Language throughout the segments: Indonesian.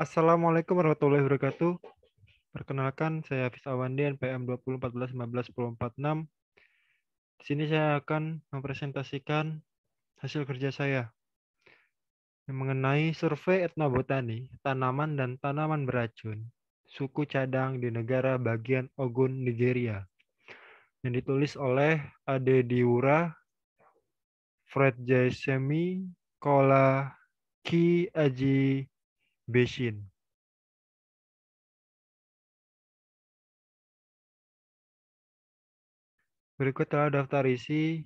Assalamualaikum warahmatullahi wabarakatuh. Perkenalkan, saya Hafiz Awandi, NPM 2014-15046. Di sini saya akan mempresentasikan hasil kerja saya mengenai survei etnobotani tanaman dan tanaman beracun suku cadang di negara bagian Ogun, Nigeria yang ditulis oleh Ade Diura, Fred J. Semi, Kola Ki Aji Beshin Berikut adalah daftar isi.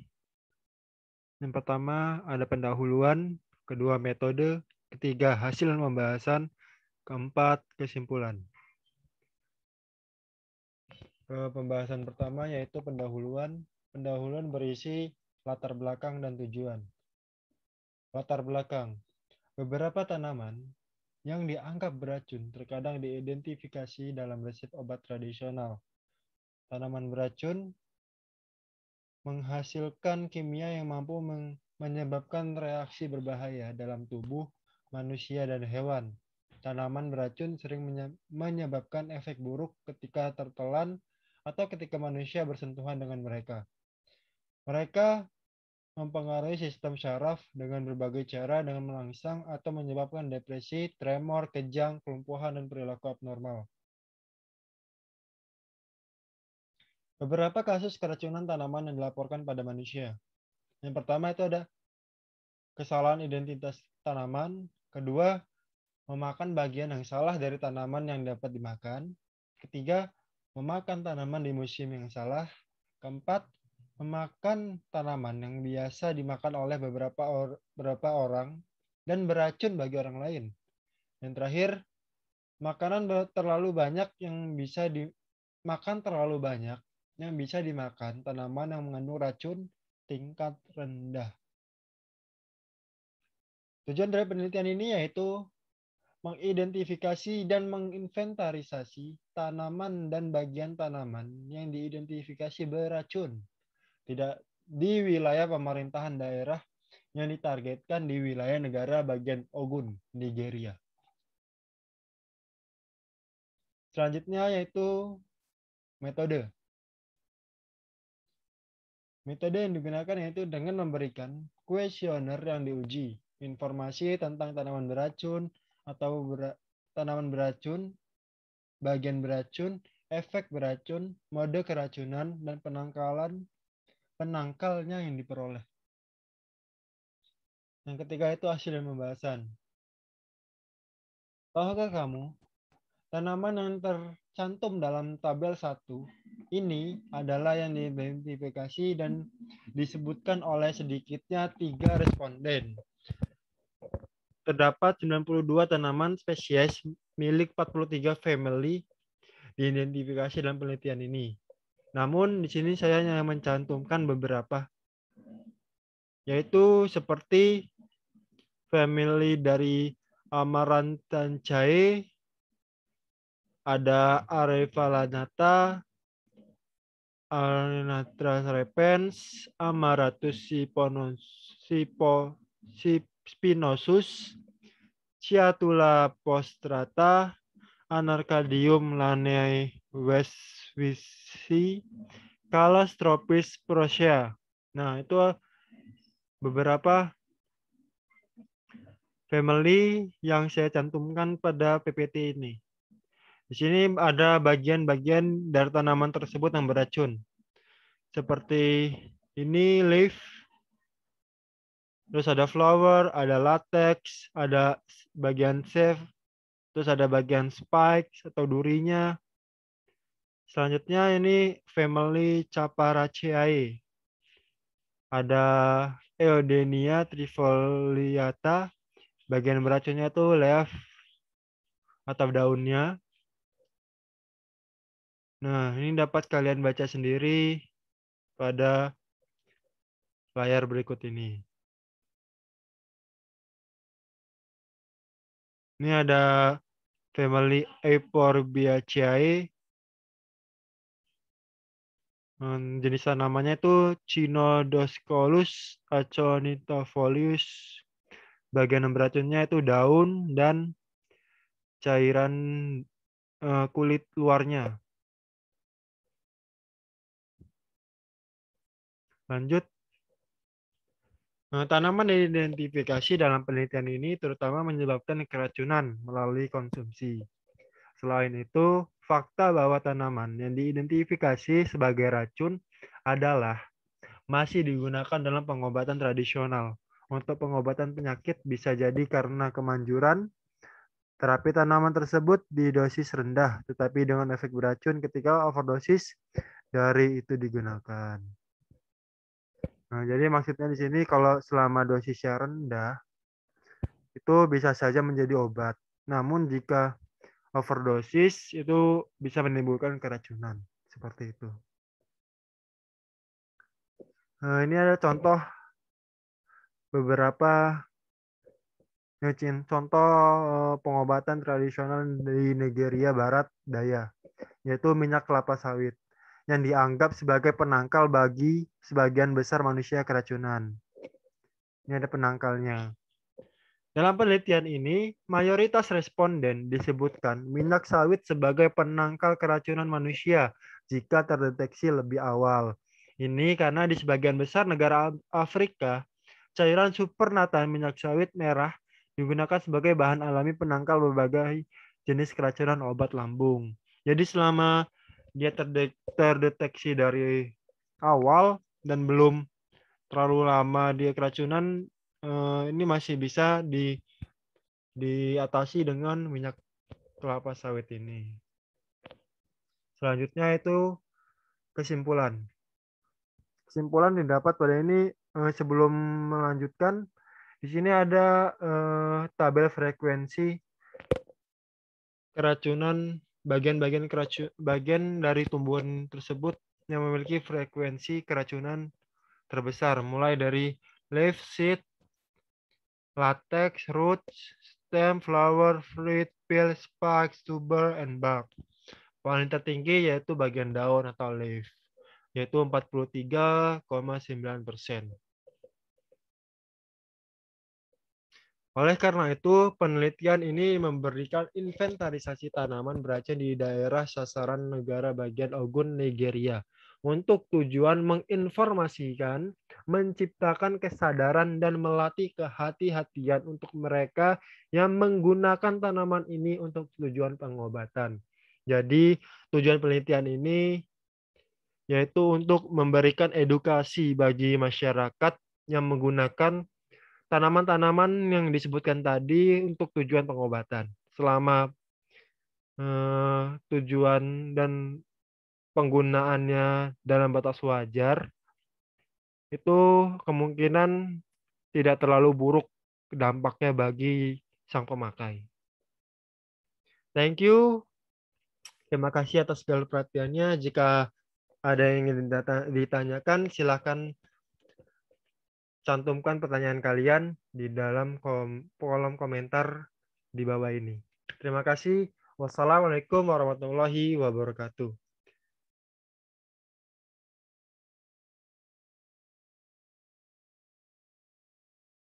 Yang pertama ada pendahuluan, kedua metode, ketiga hasil pembahasan, keempat kesimpulan. Pembahasan pertama yaitu pendahuluan. Pendahuluan berisi latar belakang dan tujuan. Latar belakang. Beberapa tanaman yang dianggap beracun terkadang diidentifikasi dalam resep obat tradisional. Tanaman beracun menghasilkan kimia yang mampu menyebabkan reaksi berbahaya dalam tubuh manusia dan hewan. Tanaman beracun sering menyebabkan efek buruk ketika tertelan atau ketika manusia bersentuhan dengan mereka. Mereka mempengaruhi sistem syaraf dengan berbagai cara dengan merangsang atau menyebabkan depresi, tremor, kejang, kelumpuhan, dan perilaku abnormal. Beberapa kasus keracunan tanaman yang dilaporkan pada manusia. Yang pertama itu ada kesalahan identitas tanaman. Kedua, memakan bagian yang salah dari tanaman yang dapat dimakan. Ketiga, memakan tanaman di musim yang salah. Keempat, memakan tanaman yang biasa dimakan oleh beberapa or beberapa orang dan beracun bagi orang lain. Dan terakhir, makanan terlalu banyak yang bisa dimakan terlalu banyak yang bisa dimakan tanaman yang mengandung racun tingkat rendah. Tujuan dari penelitian ini yaitu mengidentifikasi dan menginventarisasi tanaman dan bagian tanaman yang diidentifikasi beracun tidak di wilayah pemerintahan daerah yang ditargetkan di wilayah negara bagian Ogun, Nigeria. Selanjutnya yaitu metode. Metode yang digunakan yaitu dengan memberikan kuesioner yang diuji, informasi tentang tanaman beracun atau ber tanaman beracun, bagian beracun, efek beracun, mode keracunan, dan penangkalan penangkalnya yang diperoleh. Yang ketiga itu hasil dan pembahasan. Tahukah kamu, tanaman yang tercantum dalam tabel 1 ini adalah yang diidentifikasi dan disebutkan oleh sedikitnya tiga responden. Terdapat 92 tanaman spesies milik 43 family diidentifikasi dalam penelitian ini. Namun di sini saya hanya mencantumkan beberapa yaitu seperti family dari Amarantanchae, ada Arevalanata, Arnatra repens, Amaratus siponos, spinosus, Ciatula postrata, Anarcadium laneae Westwisi Kalas tropis Prosia. Nah, itu beberapa family yang saya cantumkan pada PPT ini. Di sini ada bagian-bagian dari tanaman tersebut yang beracun. Seperti ini leaf, terus ada flower, ada latex, ada bagian safe, terus ada bagian spikes atau durinya, Selanjutnya ini family Caparaceae. Ada Eodenia trifoliata. Bagian beracunnya tuh leaf atau daunnya. Nah, ini dapat kalian baca sendiri pada layar berikut ini. Ini ada family Euphorbiaceae Hmm, jenis tanamannya itu Cynodoscolus aconitofolius. Bagian beracunnya itu daun dan cairan uh, kulit luarnya. Lanjut. Nah, tanaman yang diidentifikasi dalam penelitian ini terutama menyebabkan keracunan melalui konsumsi. Selain itu, fakta bahwa tanaman yang diidentifikasi sebagai racun adalah masih digunakan dalam pengobatan tradisional. Untuk pengobatan penyakit bisa jadi karena kemanjuran, terapi tanaman tersebut di dosis rendah, tetapi dengan efek beracun ketika overdosis dari itu digunakan. Nah, jadi maksudnya di sini kalau selama dosisnya rendah, itu bisa saja menjadi obat. Namun jika overdosis itu bisa menimbulkan keracunan seperti itu. Nah, ini ada contoh beberapa contoh eh, pengobatan tradisional di Nigeria Barat Daya, yaitu minyak kelapa sawit yang dianggap sebagai penangkal bagi sebagian besar manusia keracunan. Ini ada penangkalnya. Dalam penelitian ini, mayoritas responden disebutkan minyak sawit sebagai penangkal keracunan manusia jika terdeteksi lebih awal. Ini karena di sebagian besar negara Afrika, cairan supernatan minyak sawit merah digunakan sebagai bahan alami penangkal berbagai jenis keracunan obat lambung. Jadi selama dia terdeteksi dari awal dan belum terlalu lama dia keracunan, uh, ini masih bisa di diatasi dengan minyak kelapa sawit ini. Selanjutnya itu kesimpulan. Kesimpulan didapat pada ini uh, sebelum melanjutkan di sini ada uh, tabel frekuensi keracunan bagian-bagian keracun bagian dari tumbuhan tersebut yang memiliki frekuensi keracunan terbesar mulai dari leaf seed latex, roots, stem, flower, fruit, peel, spikes, tuber, and bark. Paling tertinggi yaitu bagian daun atau leaf, yaitu 43,9 persen. Oleh karena itu, penelitian ini memberikan inventarisasi tanaman beracun di daerah sasaran negara bagian Ogun, Nigeria untuk tujuan menginformasikan, menciptakan kesadaran dan melatih kehati-hatian untuk mereka yang menggunakan tanaman ini untuk tujuan pengobatan. Jadi tujuan penelitian ini yaitu untuk memberikan edukasi bagi masyarakat yang menggunakan tanaman-tanaman yang disebutkan tadi untuk tujuan pengobatan. Selama eh, tujuan dan penggunaannya dalam batas wajar itu kemungkinan tidak terlalu buruk dampaknya bagi sang pemakai. Thank you. Terima kasih atas segala perhatiannya. Jika ada yang ingin ditanyakan, silakan cantumkan pertanyaan kalian di dalam kolom komentar di bawah ini. Terima kasih. Wassalamualaikum warahmatullahi wabarakatuh.